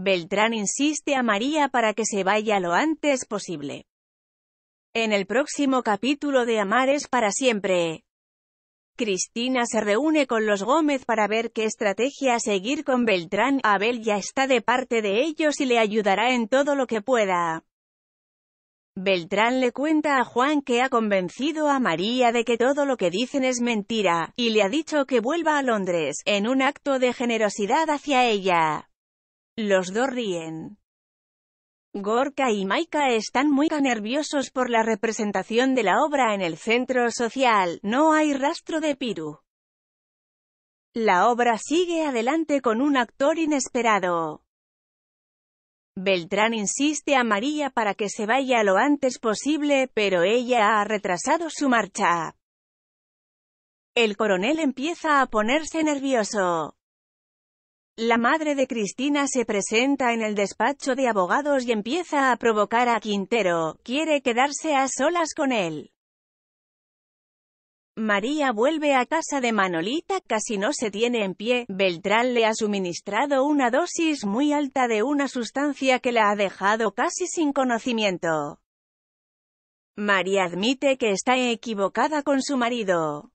Beltrán insiste a María para que se vaya lo antes posible. En el próximo capítulo de es para siempre, Cristina se reúne con los Gómez para ver qué estrategia seguir con Beltrán. Abel ya está de parte de ellos y le ayudará en todo lo que pueda. Beltrán le cuenta a Juan que ha convencido a María de que todo lo que dicen es mentira, y le ha dicho que vuelva a Londres, en un acto de generosidad hacia ella. Los dos ríen. Gorka y Maika están muy nerviosos por la representación de la obra en el centro social, no hay rastro de Piru. La obra sigue adelante con un actor inesperado. Beltrán insiste a María para que se vaya lo antes posible, pero ella ha retrasado su marcha. El coronel empieza a ponerse nervioso. La madre de Cristina se presenta en el despacho de abogados y empieza a provocar a Quintero, quiere quedarse a solas con él. María vuelve a casa de Manolita, casi no se tiene en pie, Beltrán le ha suministrado una dosis muy alta de una sustancia que la ha dejado casi sin conocimiento. María admite que está equivocada con su marido.